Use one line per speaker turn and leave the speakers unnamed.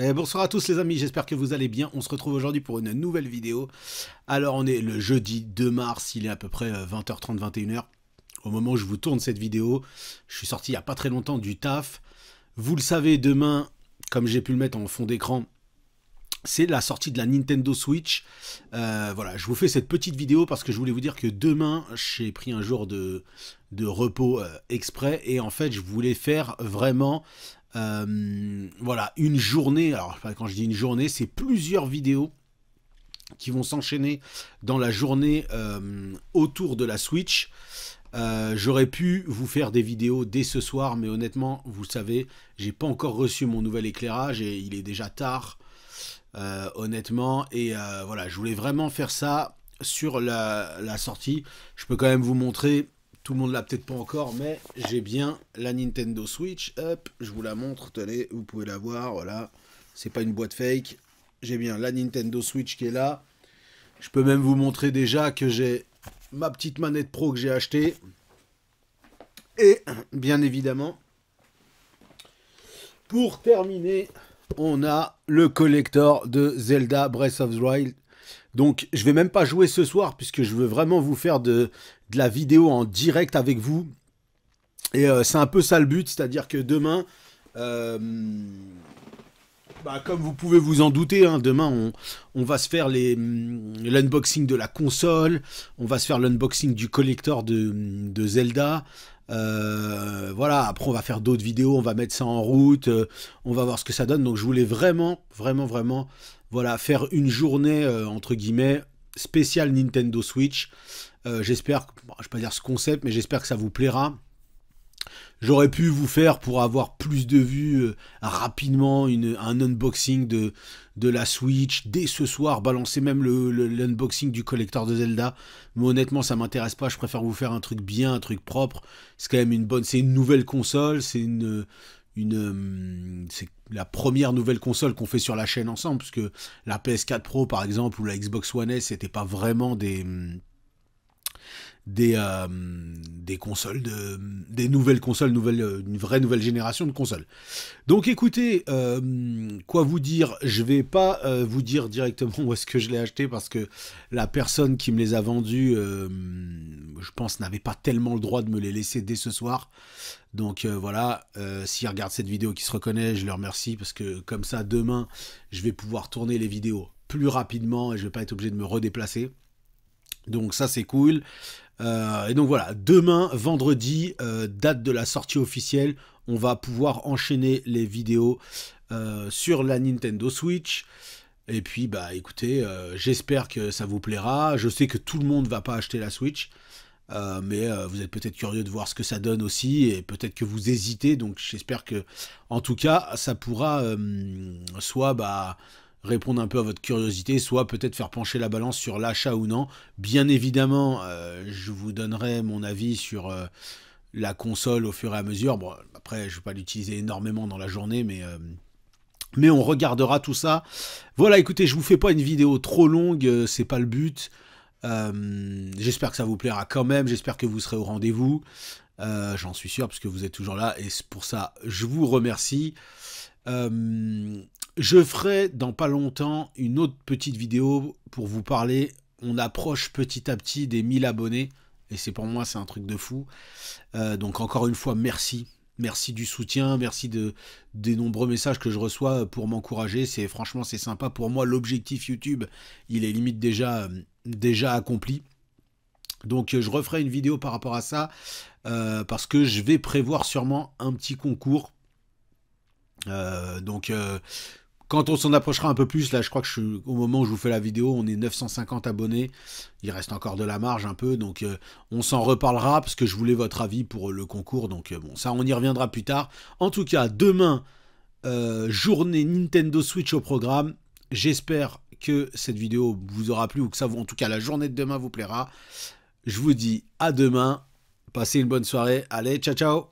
Eh, bonsoir à tous les amis, j'espère que vous allez bien. On se retrouve aujourd'hui pour une nouvelle vidéo. Alors on est le jeudi 2 mars, il est à peu près 20h30, 21h. Euh, Au moment où je vous tourne cette vidéo, je suis sorti il n'y a pas très longtemps du taf. Vous le savez, demain, comme j'ai pu le mettre en fond d'écran, c'est la sortie de la Nintendo Switch. Euh, voilà, je vous fais cette petite vidéo parce que je voulais vous dire que demain, j'ai pris un jour de, de repos euh, exprès et en fait, je voulais faire vraiment euh, voilà, une journée, alors quand je dis une journée, c'est plusieurs vidéos qui vont s'enchaîner dans la journée euh, autour de la Switch. Euh, j'aurais pu vous faire des vidéos dès ce soir, mais honnêtement, vous savez, j'ai pas encore reçu mon nouvel éclairage et il est déjà tard, honnêtement. Et voilà, je voulais vraiment faire ça sur la sortie. Je peux quand même vous montrer tout le monde l'a peut-être pas encore, mais j'ai bien la Nintendo Switch. Hop, je vous la montre, tenez, vous pouvez la voir, voilà. C'est pas une boîte fake. J'ai bien la Nintendo Switch qui est là. Je peux même vous montrer déjà que j'ai ma petite manette pro que j'ai achetée. Et bien évidemment, pour terminer, on a le collector de Zelda Breath of the Wild donc je vais même pas jouer ce soir puisque je veux vraiment vous faire de, de la vidéo en direct avec vous. Et euh, c'est un peu ça le but, c'est-à-dire que demain, euh, bah, comme vous pouvez vous en douter, hein, demain on, va se faire mm, l'unboxing de la console, on va se faire l'unboxing du collector de, de Zelda, euh, voilà, après on va faire d'autres vidéos, on va mettre ça en route, euh, on va voir ce que ça donne. Donc je voulais vraiment, vraiment, vraiment, voilà, faire une journée, euh, entre guillemets, spéciale Nintendo Switch. j'espère, je ne vais pas dire ce concept, mais j'espère que ça vous plaira. J'aurais pu vous faire, pour avoir plus de vues, euh, rapidement un unboxing de, de la Switch. Dès ce soir, balancer même l'unboxing le, du collector de Zelda. Mais honnêtement, ça m'intéresse pas. Je préfère vous faire un truc bien, un truc propre. C'est quand même une bonne. C'est une nouvelle console. C'est une. une euh, c'est la première nouvelle console qu'on fait sur la chaîne ensemble. Parce que la PS4 Pro, par exemple, ou la Xbox One S, c'était pas vraiment des hum, euh, des, consoles, de, des nouvelles consoles, euh, une vraie nouvelle génération de consoles. Donc écoutez, euh, quoi vous dire Je vais pas vous dire directement où est-ce que je l'ai acheté parce que la personne qui me les a vendues, je pense, n'avait pas tellement le droit de me les laisser dès ce soir. Donc voilà, s'ils regardent cette vidéo qui se reconnaît, je leur remercie parce que comme ça, demain, je vais pouvoir tourner les vidéos plus rapidement et je ne vais pas être obligé de me redéplacer. Donc ça c'est cool. Euh, et donc voilà, demain, vendredi, euh, date de la sortie officielle, on va pouvoir enchaîner les vidéos euh, sur la Nintendo Switch. Et puis bah écoutez, j'espère que ça vous plaira. Je sais que tout le monde va pas acheter la Switch. mais vous êtes peut-être curieux de voir ce que ça donne aussi et peut-être que vous hésitez donc j'espère que en tout cas ça pourra soit bah répondre un peu à votre curiosité, soit peut-être faire pencher la balance sur l'achat ou non. Bien évidemment, euh, je vous donnerai mon avis sur euh, la console au fur et à mesure. Bon, après, je ne vais pas l'utiliser énormément dans la journée, mais... Euh, mais on regardera tout ça. Voilà, écoutez, je vous fais pas une vidéo trop longue, c'est pas le but. J'espère que ça vous plaira quand même, j'espère que vous serez au rendez-vous. J'en suis sûr, parce que vous êtes toujours là, et pour ça, je vous remercie. Je ferai dans pas longtemps une autre petite vidéo pour vous parler. On approche petit à petit des 1000 abonnés. Et c'est pour moi, c'est un truc de fou. Euh, donc encore une fois, merci. Merci du soutien, merci de, des nombreux messages que je reçois euh, pour m'encourager. C'est franchement c'est sympa pour moi. L'objectif YouTube, il est limite déjà, euh, déjà accompli. Donc je referai une vidéo par rapport à ça parce que je vais prévoir sûrement un petit concours. donc quand on s'en approchera un peu plus, là, je crois que je suis, au moment où je vous fais la vidéo, on est 950 abonnés. Il reste encore de la marge un peu, donc euh, on s'en reparlera parce que je voulais votre avis pour euh, le concours. Donc euh, bon, ça, on y reviendra plus tard. En tout cas, demain, journée Nintendo Switch au programme. J'espère que cette vidéo vous aura plu ou que ça vous, en tout cas, la journée de demain vous plaira. Je vous dis à demain. Passez une bonne soirée. Allez, ciao, ciao.